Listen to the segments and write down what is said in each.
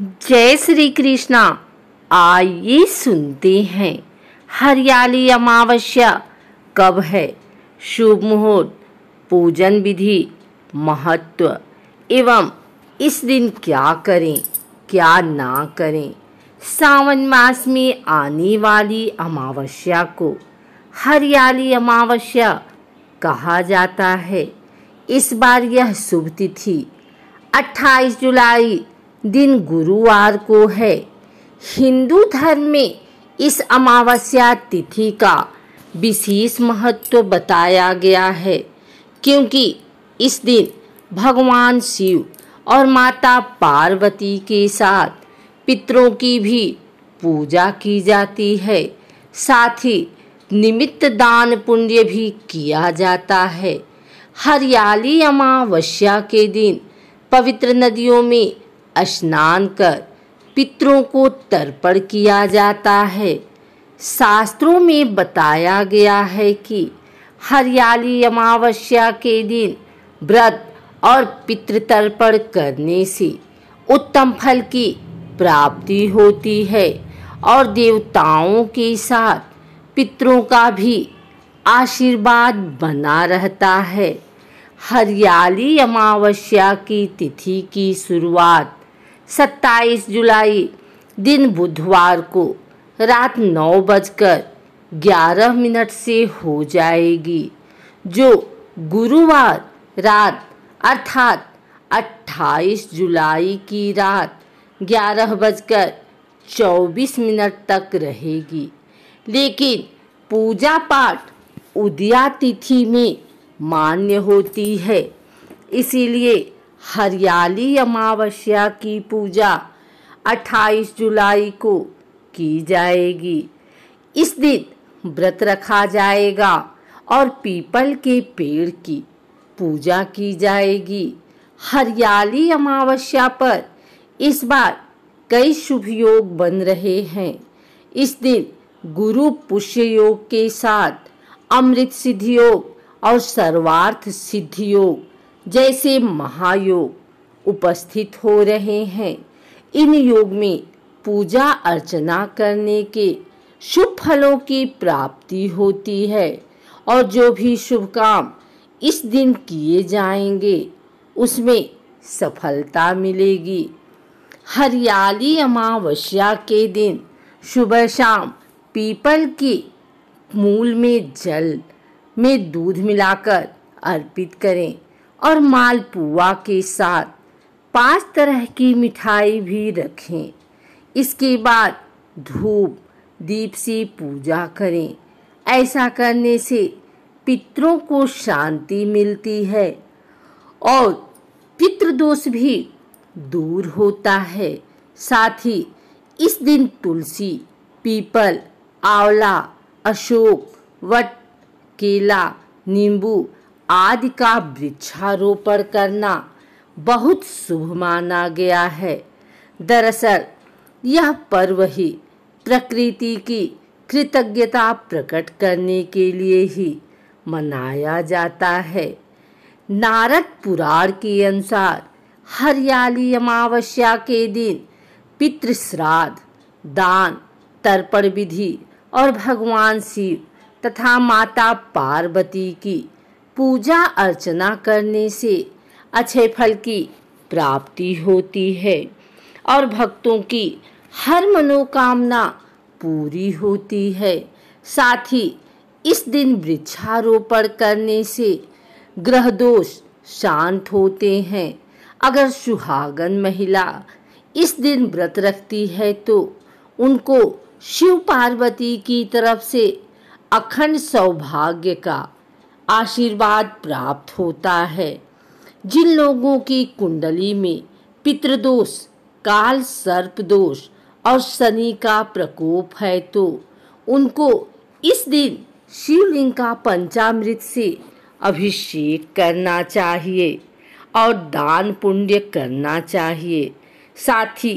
जय श्री कृष्णा आइए सुनते हैं हरियाली अमावस्या कब है शुभ मुहूर्त पूजन विधि महत्व एवं इस दिन क्या करें क्या ना करें सावन मास में आने वाली अमावस्या को हरियाली अमावस्या कहा जाता है इस बार यह शुभ तिथि 28 जुलाई दिन गुरुवार को है हिंदू धर्म में इस अमावस्या तिथि का विशेष महत्व बताया गया है क्योंकि इस दिन भगवान शिव और माता पार्वती के साथ पितरों की भी पूजा की जाती है साथ ही निमित्त दान पुण्य भी किया जाता है हरियाली अमावस्या के दिन पवित्र नदियों में स्नान कर पितरों को तर्पण किया जाता है शास्त्रों में बताया गया है कि हरियाली अमावस्या के दिन व्रत और पितृतर्पण करने से उत्तम फल की प्राप्ति होती है और देवताओं के साथ पितरों का भी आशीर्वाद बना रहता है हरियाली अमावस्या की तिथि की शुरुआत सत्ताईस जुलाई दिन बुधवार को रात नौ बजकर ग्यारह मिनट से हो जाएगी जो गुरुवार रात अर्थात अट्ठाईस जुलाई की रात ग्यारह बजकर चौबीस मिनट तक रहेगी लेकिन पूजा पाठ उदया तिथि में मान्य होती है इसीलिए हरियाली अमावस्या की पूजा 28 जुलाई को की जाएगी इस दिन व्रत रखा जाएगा और पीपल के पेड़ की पूजा की जाएगी हरियाली अमावस्या पर इस बार कई शुभ योग बन रहे हैं इस दिन गुरु पुष्य योग के साथ अमृत सिद्धि योग और सर्वार्थ सिद्धि योग जैसे महायोग उपस्थित हो रहे हैं इन योग में पूजा अर्चना करने के शुभ फलों की प्राप्ति होती है और जो भी शुभ काम इस दिन किए जाएंगे उसमें सफलता मिलेगी हरियाली अमावस्या के दिन सुबह शाम पीपल के मूल में जल में दूध मिलाकर अर्पित करें और मालपुआ के साथ पांच तरह की मिठाई भी रखें इसके बाद धूप दीप से पूजा करें ऐसा करने से पितरों को शांति मिलती है और पितृदोष भी दूर होता है साथ ही इस दिन तुलसी पीपल आंवला अशोक वट केला नींबू आदि का वृक्षारोपण करना बहुत शुभ माना गया है दरअसल यह पर्व ही प्रकृति की कृतज्ञता प्रकट करने के लिए ही मनाया जाता है नारद पुराण के अनुसार हरियाली अमावस्या के दिन पितृश्राद्ध दान तर्पण विधि और भगवान शिव तथा माता पार्वती की पूजा अर्चना करने से अच्छे फल की प्राप्ति होती है और भक्तों की हर मनोकामना पूरी होती है साथ ही इस दिन वृक्षारोपण करने से ग्रह दोष शांत होते हैं अगर सुहागन महिला इस दिन व्रत रखती है तो उनको शिव पार्वती की तरफ से अखंड सौभाग्य का आशीर्वाद प्राप्त होता है जिन लोगों की कुंडली में पितृदोष काल सर्प दोष और शनि का प्रकोप है तो उनको इस दिन शिवलिंग का पंचामृत से अभिषेक करना चाहिए और दान पुण्य करना चाहिए साथ ही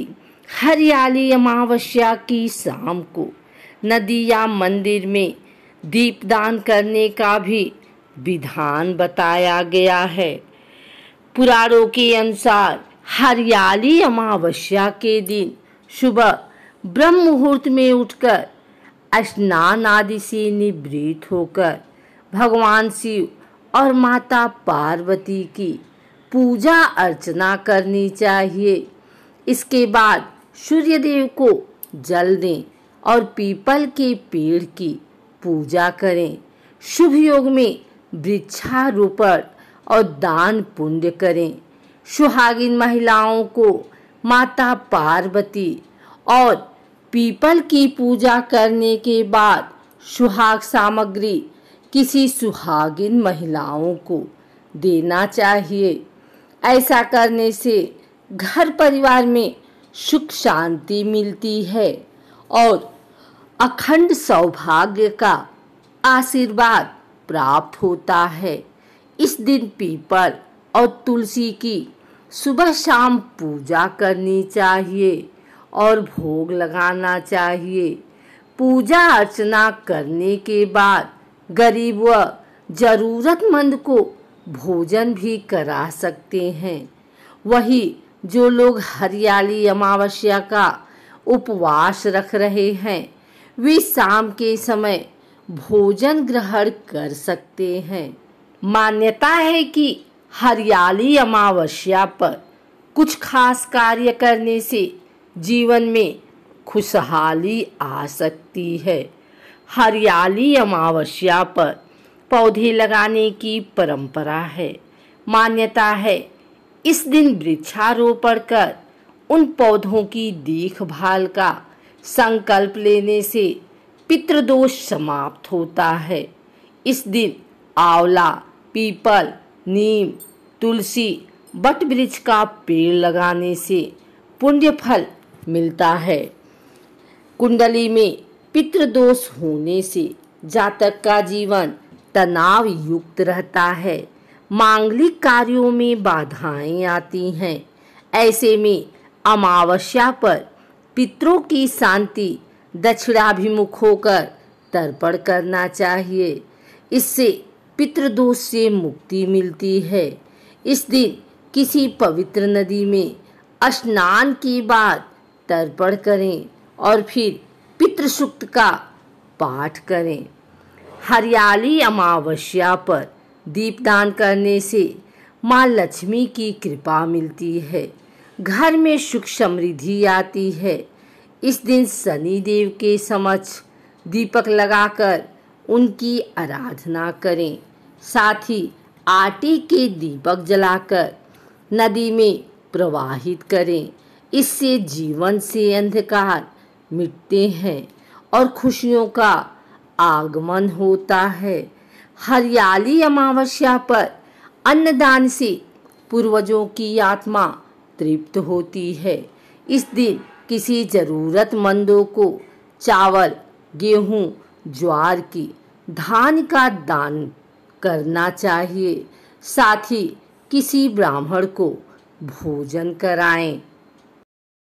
हरियाली अमावस्या की शाम को नदी या मंदिर में दीपदान करने का भी विधान बताया गया है पुराणों के अनुसार हरियाली अमावस्या के दिन सुबह ब्रह्म मुहूर्त में उठकर स्नान आदि से निवृत्त होकर भगवान शिव और माता पार्वती की पूजा अर्चना करनी चाहिए इसके बाद सूर्यदेव को जल दें और पीपल के पेड़ की पूजा करें शुभ योग में वृक्षारोपण और दान पुण्य करें सुहागिन महिलाओं को माता पार्वती और पीपल की पूजा करने के बाद सुहाग सामग्री किसी सुहागिन महिलाओं को देना चाहिए ऐसा करने से घर परिवार में सुख शांति मिलती है और अखंड सौभाग्य का आशीर्वाद प्राप्त होता है इस दिन पीपल और तुलसी की सुबह शाम पूजा करनी चाहिए और भोग लगाना चाहिए पूजा अर्चना करने के बाद गरीब व ज़रूरतमंद को भोजन भी करा सकते हैं वही जो लोग हरियाली अमावस्या का उपवास रख रहे हैं वे शाम के समय भोजन ग्रहण कर सकते हैं मान्यता है कि हरियाली अमावस्या पर कुछ खास कार्य करने से जीवन में खुशहाली आ सकती है हरियाली अमावस्या पर पौधे लगाने की परंपरा है मान्यता है इस दिन वृक्षारोपण कर उन पौधों की देखभाल का संकल्प लेने से पितृदोष समाप्त होता है इस दिन आंवला पीपल नीम तुलसी बट वृक्ष का पेड़ लगाने से पुण्य फल मिलता है कुंडली में पितृदोष होने से जातक का जीवन तनाव युक्त रहता है मांगलिक कार्यों में बाधाएं आती हैं ऐसे में अमावस्या पर पितरों की शांति दक्षिणाभिमुख होकर तर्पण करना चाहिए इससे पितृदोष से मुक्ति मिलती है इस दिन किसी पवित्र नदी में स्नान के बाद तर्पण करें और फिर पितृसूक्त का पाठ करें हरियाली अमावस्या पर दीपदान करने से माँ लक्ष्मी की कृपा मिलती है घर में सुख समृद्धि आती है इस दिन शनिदेव के समक्ष दीपक लगाकर उनकी आराधना करें साथ ही आटे के दीपक जलाकर नदी में प्रवाहित करें इससे जीवन से अंधकार मिटते हैं और खुशियों का आगमन होता है हरियाली अमावस्या पर अन्नदान से पूर्वजों की आत्मा तृप्त होती है इस दिन किसी ज़रूरतमंदों को चावल गेहूँ ज्वार की धान का दान करना चाहिए साथ ही किसी ब्राह्मण को भोजन कराएं